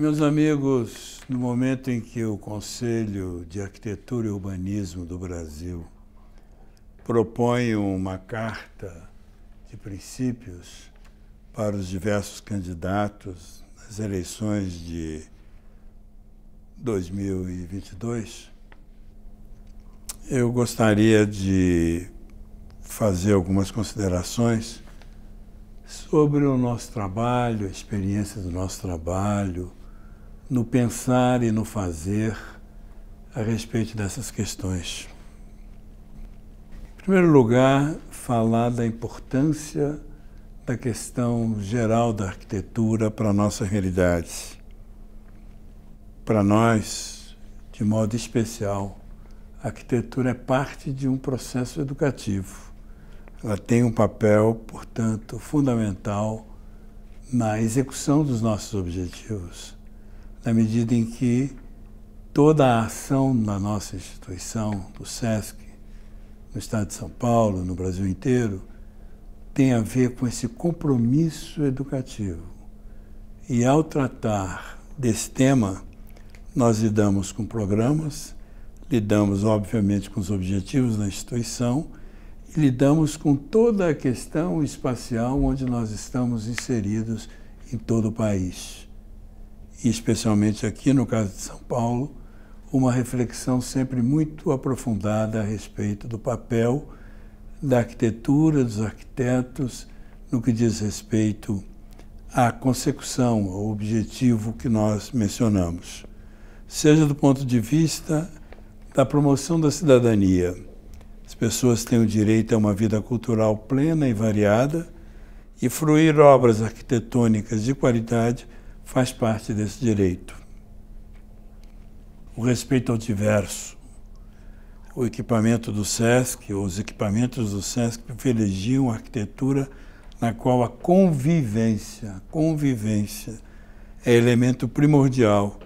Meus amigos, no momento em que o Conselho de Arquitetura e Urbanismo do Brasil propõe uma carta de princípios para os diversos candidatos nas eleições de 2022, eu gostaria de fazer algumas considerações sobre o nosso trabalho, a experiência do nosso trabalho no pensar e no fazer a respeito dessas questões. Em primeiro lugar, falar da importância da questão geral da arquitetura para a nossa realidade. Para nós, de modo especial, a arquitetura é parte de um processo educativo. Ela tem um papel, portanto, fundamental na execução dos nossos objetivos na medida em que toda a ação da nossa instituição, do SESC, no Estado de São Paulo, no Brasil inteiro, tem a ver com esse compromisso educativo. E ao tratar desse tema, nós lidamos com programas, lidamos, obviamente, com os objetivos da instituição e lidamos com toda a questão espacial onde nós estamos inseridos em todo o país e especialmente aqui no caso de São Paulo, uma reflexão sempre muito aprofundada a respeito do papel da arquitetura, dos arquitetos, no que diz respeito à consecução, ao objetivo que nós mencionamos, seja do ponto de vista da promoção da cidadania. As pessoas têm o direito a uma vida cultural plena e variada e fruir obras arquitetônicas de qualidade faz parte desse direito. O respeito ao diverso. O equipamento do SESC, os equipamentos do SESC privilegiam a arquitetura na qual a convivência, a convivência é elemento primordial.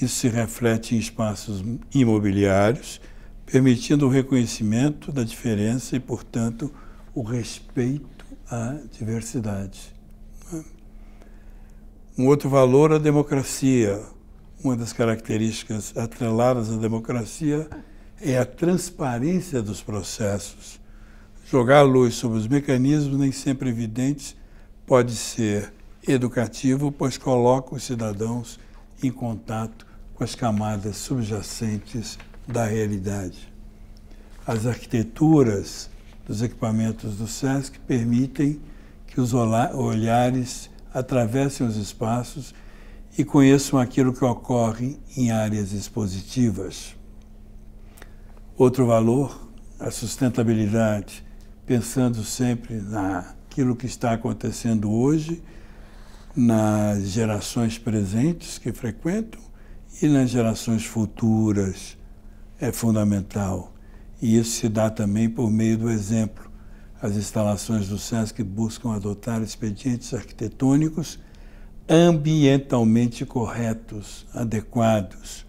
Isso se reflete em espaços imobiliários, permitindo o reconhecimento da diferença e, portanto, o respeito à diversidade. Né? Um outro valor, a democracia. Uma das características atreladas à democracia é a transparência dos processos. Jogar luz sobre os mecanismos nem sempre evidentes pode ser educativo, pois coloca os cidadãos em contato com as camadas subjacentes da realidade. As arquiteturas dos equipamentos do SESC permitem que os olhares atravessem os espaços e conheçam aquilo que ocorre em áreas expositivas. Outro valor, a sustentabilidade, pensando sempre naquilo que está acontecendo hoje, nas gerações presentes que frequentam e nas gerações futuras é fundamental. E isso se dá também por meio do exemplo. As instalações do SESC buscam adotar expedientes arquitetônicos ambientalmente corretos, adequados.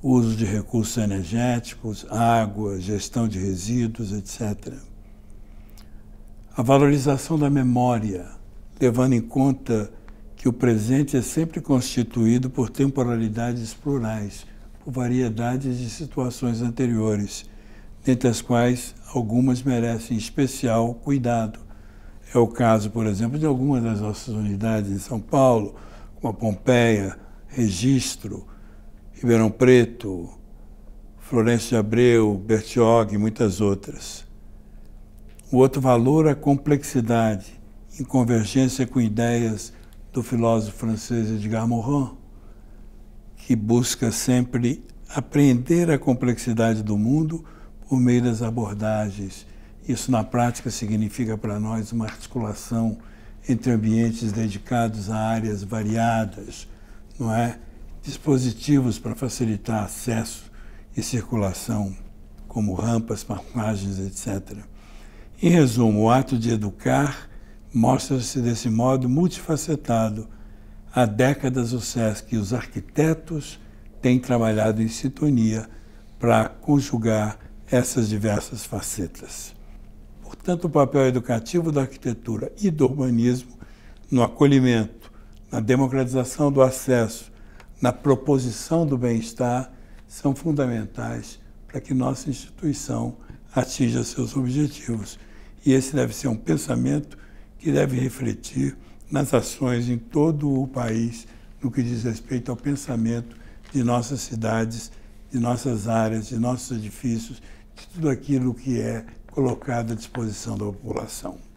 Uso de recursos energéticos, água, gestão de resíduos, etc. A valorização da memória, levando em conta que o presente é sempre constituído por temporalidades plurais, por variedades de situações anteriores dentre as quais algumas merecem especial cuidado. É o caso, por exemplo, de algumas das nossas unidades em São Paulo, como a Pompeia, Registro, Ribeirão Preto, Florencio de Abreu, Bertioga e muitas outras. O outro valor é a complexidade, em convergência com ideias do filósofo francês Edgar Morin, que busca sempre apreender a complexidade do mundo o meio das abordagens. Isso, na prática, significa para nós uma articulação entre ambientes dedicados a áreas variadas, não é? dispositivos para facilitar acesso e circulação, como rampas, marcagens, etc. Em resumo, o ato de educar mostra-se desse modo multifacetado. Há décadas o SESC e os arquitetos têm trabalhado em sintonia para conjugar essas diversas facetas. Portanto, o papel educativo da arquitetura e do urbanismo no acolhimento, na democratização do acesso, na proposição do bem-estar são fundamentais para que nossa instituição atinja seus objetivos. E esse deve ser um pensamento que deve refletir nas ações em todo o país no que diz respeito ao pensamento de nossas cidades, de nossas áreas, de nossos edifícios de tudo aquilo que é colocado à disposição da população.